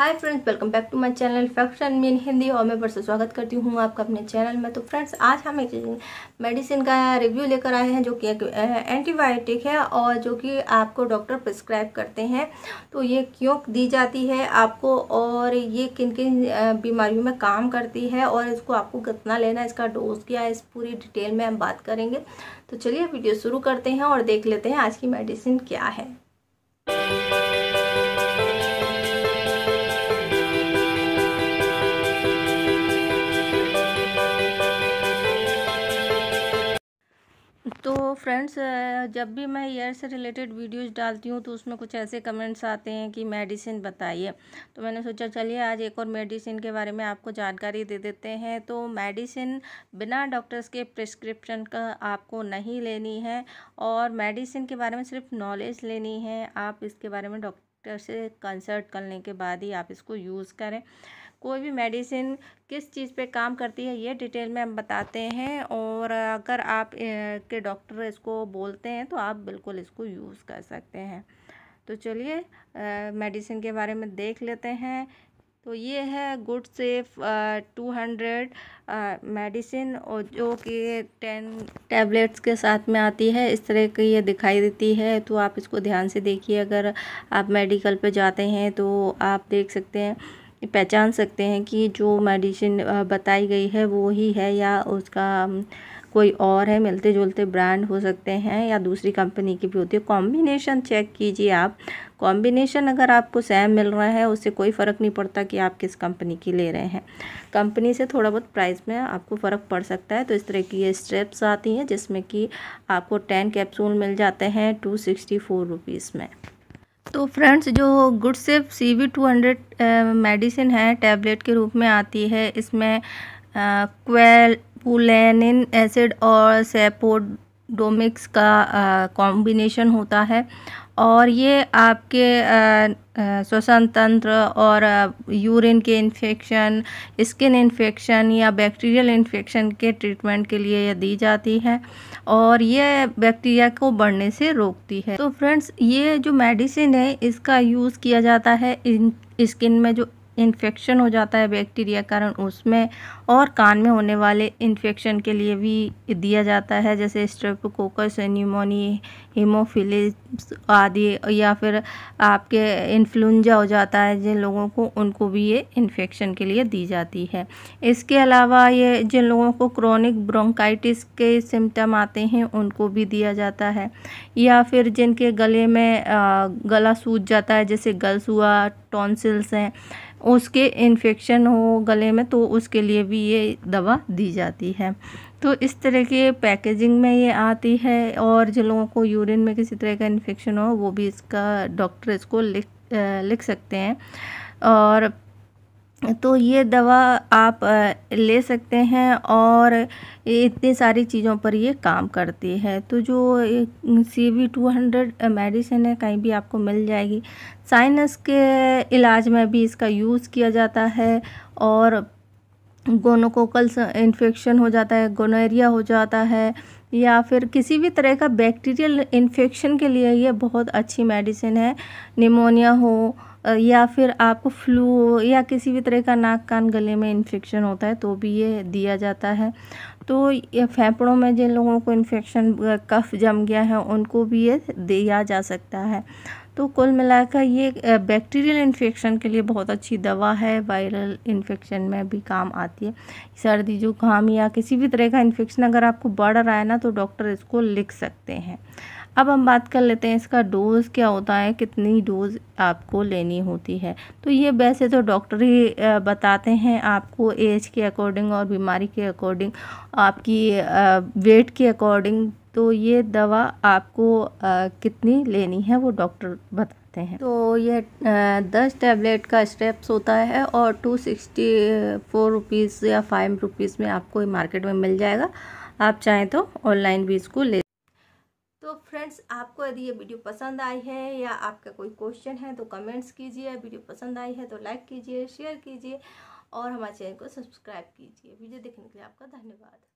hi friends welcome back to my channel फैक्शन मीन हिंदी और मैं से स्वागत करती हूँ आपका अपने चैनल में तो फ्रेंड्स आज हम एक मेडिसिन का रिव्यू लेकर आए हैं जो कि एंटीबायोटिक है और जो कि आपको डॉक्टर प्रिस्क्राइब करते हैं तो ये क्यों दी जाती है आपको और ये किन किन बीमारियों में काम करती है और इसको आपको कितना लेना इसका डोज क्या है इस पूरी डिटेल में हम बात करेंगे तो चलिए वीडियो शुरू करते हैं और देख लेते हैं आज की मेडिसिन क्या है तो फ्रेंड्स जब भी मैं ईयर से रिलेटेड वीडियोस डालती हूँ तो उसमें कुछ ऐसे कमेंट्स आते हैं कि मेडिसिन बताइए तो मैंने सोचा चलिए आज एक और मेडिसिन के बारे में आपको जानकारी दे देते हैं तो मेडिसिन बिना डॉक्टर्स के प्रिस्क्रिप्शन का आपको नहीं लेनी है और मेडिसिन के बारे में सिर्फ नॉलेज लेनी है आप इसके बारे में डॉक्टर से कंसल्ट करने के बाद ही आप इसको यूज़ करें कोई भी मेडिसिन किस चीज़ पे काम करती है ये डिटेल में हम बताते हैं और अगर आप के डॉक्टर इसको बोलते हैं तो आप बिल्कुल इसको यूज़ कर सकते हैं तो चलिए मेडिसिन के बारे में देख लेते हैं तो ये है Gudcef two hundred medicine और जो कि टेन टैबलेट्स के साथ में आती है इस तरह की ये दिखाई देती है तो आप इसको ध्यान से देखिए अगर आप मेडिकल पे जाते हैं तो आप देख सकते हैं पहचान सकते हैं कि जो मेडिसिन बताई गई है वो ही है या उसका कोई और है मिलते जुलते ब्रांड हो सकते हैं या दूसरी कंपनी की भी होती है कॉम्बिनेशन चेक कीजिए आप कॉम्बिनेशन अगर आपको सेम मिल रहा है उससे कोई फ़र्क नहीं पड़ता कि आप किस कंपनी की ले रहे हैं कंपनी से थोड़ा बहुत प्राइस में आपको फ़र्क पड़ सकता है तो इस तरह की ये स्ट्रेप्स आती हैं जिसमें कि आपको टेन कैप्सूल मिल जाते हैं टू सिक्सटी फोर रुपीज़ में तो फ्रेंड्स जो Gudcef C V two hundred medicine है टैबलेट के रूप में आती है इसमें क्वेल एसिड और सेपोडोमिक्स का कॉम्बिनेशन होता है और ये आपके श्वसन तंत्र और यूरिन के इन्फेक्शन स्किन इन्फेक्शन या बैक्टीरियल इन्फेक्शन के ट्रीटमेंट के लिए यह दी जाती है और ये बैक्टीरिया को बढ़ने से रोकती है तो फ्रेंड्स ये जो मेडिसिन है इसका यूज़ किया जाता है इन स्किन में जो इन्फेक्शन हो जाता है बैक्टीरिया कारण उसमें और कान में होने वाले इन्फेक्शन के लिए भी दिया जाता है जैसे स्ट्रेप्टोकोकस न्यूमोनी हीमोफिलिस आदि या फिर आपके इन्फ्लुंजा हो जाता है जिन लोगों को उनको भी ये इन्फेक्शन के लिए दी जाती है इसके अलावा ये जिन लोगों को क्रॉनिक ब्रोंकाइटिस के सिम्टम आते हैं उनको भी दिया जाता है या फिर जिनके गले में गला सूज जाता है जैसे गल्स हुआ टॉन्सिल्स हैं उसके इन्फेक्शन हो गले में तो उसके लिए भी ये दवा दी जाती है तो इस तरह के पैकेजिंग में ये आती है और जिन लोगों को यूरिन में किसी तरह का इन्फेक्शन हो वो भी इसका डॉक्टर इसको लिख लिख सकते हैं और तो ये दवा आप ले सकते हैं और इतनी सारी चीज़ों पर ये काम करती है तो जो C V two hundred medicine है कहीं भी आपको मिल जाएगी साइनस के इलाज में भी इसका यूज़ किया जाता है और गोनोकोकल इन्फेक्शन हो जाता है गोनेरिया हो जाता है या फिर किसी भी तरह का बैक्टीरियल इन्फेक्शन के लिए ये बहुत अच्छी मेडिसिन है निमोनिया हो या फिर आपको फ्लू या किसी भी तरह का नाक कान गले में इन्फेक्शन होता है तो भी ये दिया जाता है तो ये फेफड़ों में जिन लोगों को इन्फेक्शन कफ जम गया है उनको भी ये दिया जा सकता है तो कुल मिलाकर ये बैक्टीरियल इन्फेक्शन के लिए बहुत अच्छी दवा है वायरल इन्फेक्शन में भी काम आती है सर्दी जुकाम या किसी भी तरह का इन्फेक्शन अगर आपको बढ़ रहा है ना तो डॉक्टर इसको लिख सकते हैं अब हम बात कर लेते हैं इसका डोज़ क्या होता है कितनी डोज़ आपको लेनी होती है तो ये वैसे तो डॉक्टर ही बताते हैं आपको एज के अकॉर्डिंग और बीमारी के अकॉर्डिंग आपकी वेट के अकॉर्डिंग तो ये दवा आपको कितनी लेनी है वो डॉक्टर बता हैं तो ये दस टैबलेट का स्टेप्स होता है और टू सिक्सटी फोर रुपीज़ या फाइव रुपीज़ में आपको मार्केट में मिल जाएगा आप चाहें तो ऑनलाइन भी इसको ले फ्रेंड्स आपको यदि ये वीडियो पसंद आई है या आपका कोई क्वेश्चन है तो कमेंट्स कीजिए वीडियो पसंद आई है तो लाइक कीजिए शेयर कीजिए और हमारे चैनल को सब्सक्राइब कीजिए वीडियो देखने के लिए आपका धन्यवाद